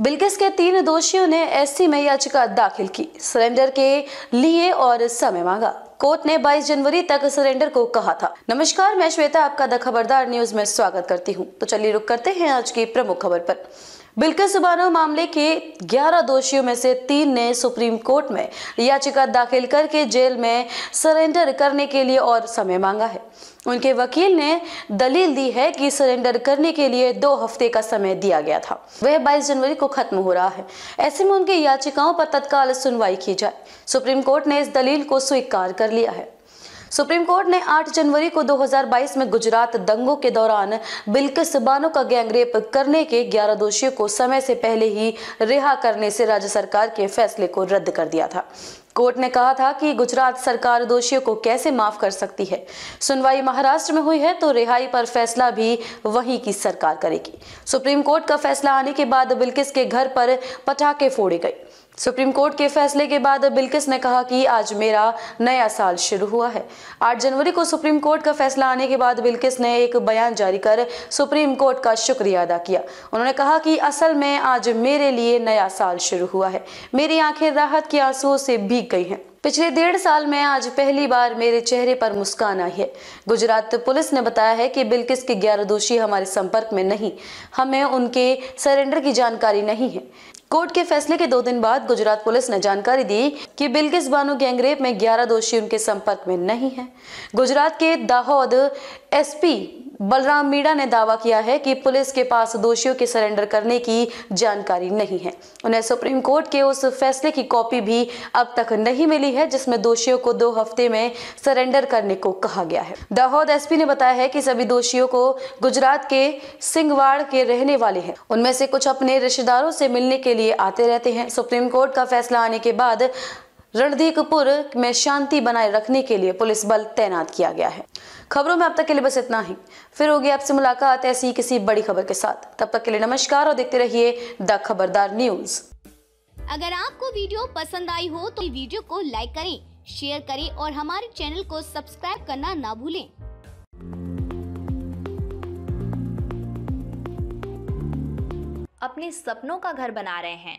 बिल्किस के तीन दोषियों ने एससी में याचिका दाखिल की सरेंडर के लिए और समय मांगा कोर्ट ने 22 जनवरी तक सरेंडर को कहा था नमस्कार मैं श्वेता आपका द खबरदार न्यूज में स्वागत करती हूं। तो चलिए रुक करते हैं आज की प्रमुख खबर पर बिल्कुल सुबानो मामले के 11 दोषियों में से तीन ने सुप्रीम कोर्ट में याचिका दाखिल करके जेल में सरेंडर करने के लिए और समय मांगा है उनके वकील ने दलील दी है कि सरेंडर करने के लिए दो हफ्ते का समय दिया गया था वह 22 जनवरी को खत्म हो रहा है ऐसे में उनकी याचिकाओं पर तत्काल सुनवाई की जाए सुप्रीम कोर्ट ने इस दलील को स्वीकार कर लिया है सुप्रीम कोर्ट ने 8 जनवरी को 2022 में गुजरात दंगों के दौरान बिल्किस बानो का गैंगरेप करने के 11 दोषियों को समय से पहले ही रिहा करने से राज्य सरकार के फैसले को रद्द कर दिया था कोर्ट ने कहा था कि गुजरात सरकार दोषियों को कैसे माफ कर सकती है सुनवाई महाराष्ट्र में हुई है तो रिहाई पर फैसला भी वहीं की सरकार करेगी सुप्रीम कोर्ट का फैसला आने के बाद बिल्किस के घर पर पटाखे फोड़े गए सुप्रीम कोर्ट के फैसले के बाद बिल्किस ने कहा कि आज मेरा नया साल शुरू हुआ है 8 जनवरी को सुप्रीम कोर्ट का फैसला आने के बाद बिल्किस ने एक बयान जारी कर सुप्रीम कोर्ट का शुक्रिया अदा किया उन्होंने कहा कि असल में आज मेरे लिए नया साल शुरू हुआ है मेरी आंखें राहत के आंसुओं से भीग सीख गई हैं पिछले डेढ़ साल में आज पहली बार मेरे चेहरे पर मुस्कान आई है गुजरात पुलिस ने बताया है कि बिल्किस के ग्यारह दोषी हमारे संपर्क में नहीं हमें उनके सरेंडर की जानकारी नहीं है कोर्ट के फैसले के दो दिन बाद गुजरात पुलिस ने जानकारी दी कि बिल्किस बानो गैंगरेप में 11 दोषी उनके संपर्क में नहीं है गुजरात के दाहोद एसपी बलराम मीणा ने दावा किया है कि पुलिस के पास दोषियों के सरेंडर करने की जानकारी नहीं है उन्हें सुप्रीम कोर्ट के उस फैसले की कॉपी भी अब तक नहीं मिली है जिसमें दोषियों को दो हफ्ते में सरेंडर करने को कहा गया है दाहोद एसपी ने बताया है कि सभी दोषियों को गुजरात के सिंगवाड़ के रहने वाले हैं उनमें से कुछ अपने रिश्तेदारों से मिलने के लिए आते रहते हैं सुप्रीम कोर्ट का फैसला आने के बाद रणधीकपुर में शांति बनाए रखने के लिए पुलिस बल तैनात किया गया है खबरों में अब तक के लिए बस इतना ही फिर होगी आपसे मुलाकात ऐसी किसी बड़ी खबर के साथ तब तक के लिए नमस्कार और देखते रहिए द खबरदार न्यूज अगर आपको वीडियो पसंद आई हो तो वीडियो को लाइक करें शेयर करें और हमारे चैनल को सब्सक्राइब करना ना भूलें अपने सपनों का घर बना रहे हैं